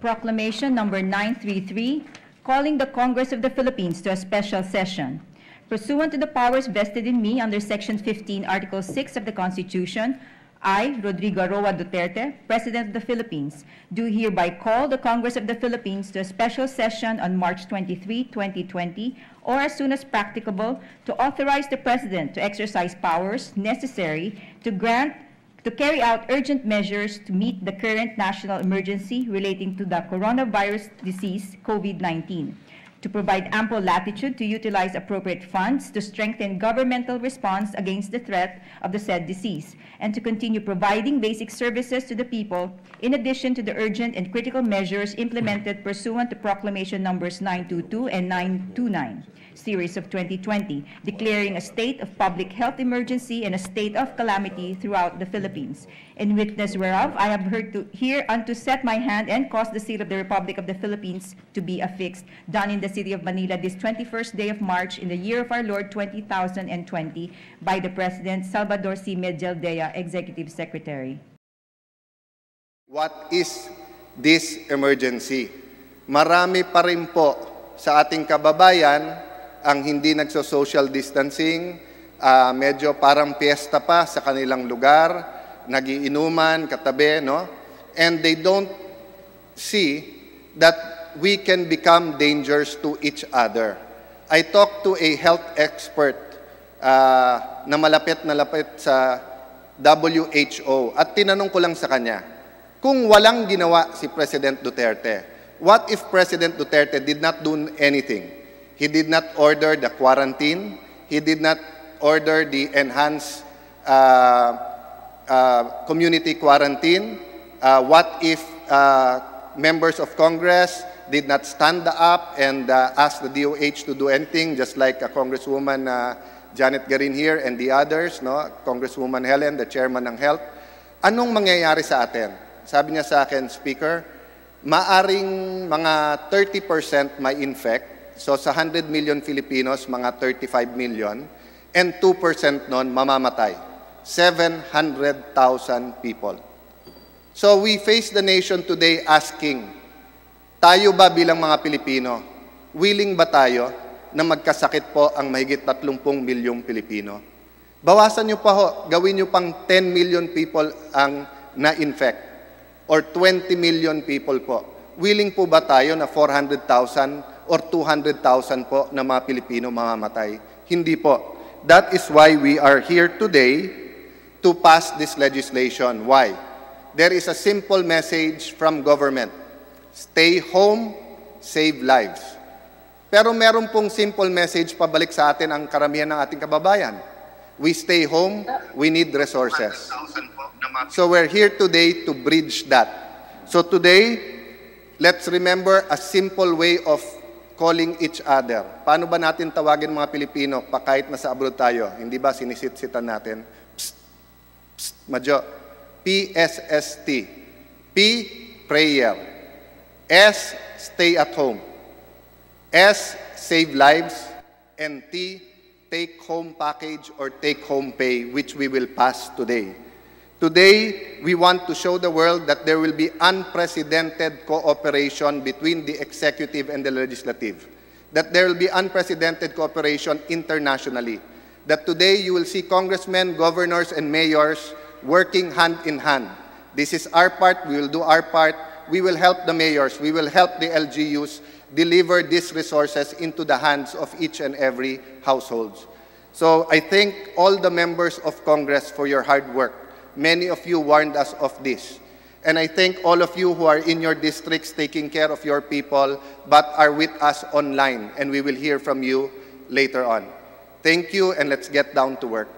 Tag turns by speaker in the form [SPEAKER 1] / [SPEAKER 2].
[SPEAKER 1] Proclamation number 933, calling the Congress of the Philippines to a special session. Pursuant to the powers vested in me under Section 15, Article 6 of the Constitution, I, Rodrigo Roa Duterte, President of the Philippines, do hereby call the Congress of the Philippines to a special session on March 23, 2020, or as soon as practicable, to authorize the President to exercise powers necessary to grant to carry out urgent measures to meet the current national emergency relating to the coronavirus disease, COVID-19, to provide ample latitude to utilize appropriate funds to strengthen governmental response against the threat of the said disease, and to continue providing basic services to the people, in addition to the urgent and critical measures implemented pursuant to Proclamation Numbers 922 and 929 series of 2020, declaring a state of public health emergency and a state of calamity throughout the Philippines. In witness whereof, I have heard to here unto set my hand and cause the seal of the Republic of the Philippines to be affixed, done in the city of Manila this 21st day of March in the year of our Lord 2020 by the President Salvador C. Medjel Executive Secretary. What
[SPEAKER 2] is this emergency? Marami pa rin po sa ating kababayan ang hindi nagso-social distancing, uh, medyo parang piyesta pa sa kanilang lugar, nagiinuman, katabi, no? And they don't see that we can become dangerous to each other. I talked to a health expert uh, na malapit na lapit sa WHO at tinanong ko lang sa kanya, kung walang ginawa si President Duterte, what if President Duterte did not do anything? He did not order the quarantine. He did not order the enhanced uh, uh, community quarantine. Uh, what if uh, members of Congress did not stand up and uh, ask the DOH to do anything, just like Congresswoman uh, Janet Garin here and the others, no? Congresswoman Helen, the chairman ng Health. Anong mangyayari sa atin? Sabi niya sa akin, Speaker, maaring mga 30% may infect, So sa 100 million Filipinos, mga 35 million, and 2% noon mamamatay. 700,000 people. So we face the nation today asking, tayo ba bilang mga Pilipino, willing ba tayo na magkasakit po ang mahigit 30 milyong Pilipino? Bawasan nyo pa ho, gawin nyo pang 10 million people ang na-infect or 20 million people po. Willing po ba tayo na 400,000 or 200,000 po na mga Pilipino mamamatay. Hindi po. That is why we are here today to pass this legislation. Why? There is a simple message from government. Stay home, save lives. Pero meron pong simple message pabalik sa atin ang karamihan ng ating kababayan. We stay home, we need resources. So we're here today to bridge that. So today, let's remember a simple way of calling each other. Paano ba natin tawagin mga Pilipino pa kahit nasa abroad tayo? Hindi ba sinisitisitan natin? Psst, psst, Madyo. P-S-S-T. P, prayer. S, stay at home. S, save lives. And T, take home package or take home pay, which we will pass today. Today, we want to show the world that there will be unprecedented cooperation between the executive and the legislative, that there will be unprecedented cooperation internationally, that today you will see congressmen, governors, and mayors working hand in hand. This is our part, we will do our part, we will help the mayors, we will help the LGUs deliver these resources into the hands of each and every households. So I thank all the members of Congress for your hard work. Many of you warned us of this. And I thank all of you who are in your districts taking care of your people, but are with us online,
[SPEAKER 1] and we will hear from you later on. Thank you, and let's get down to work.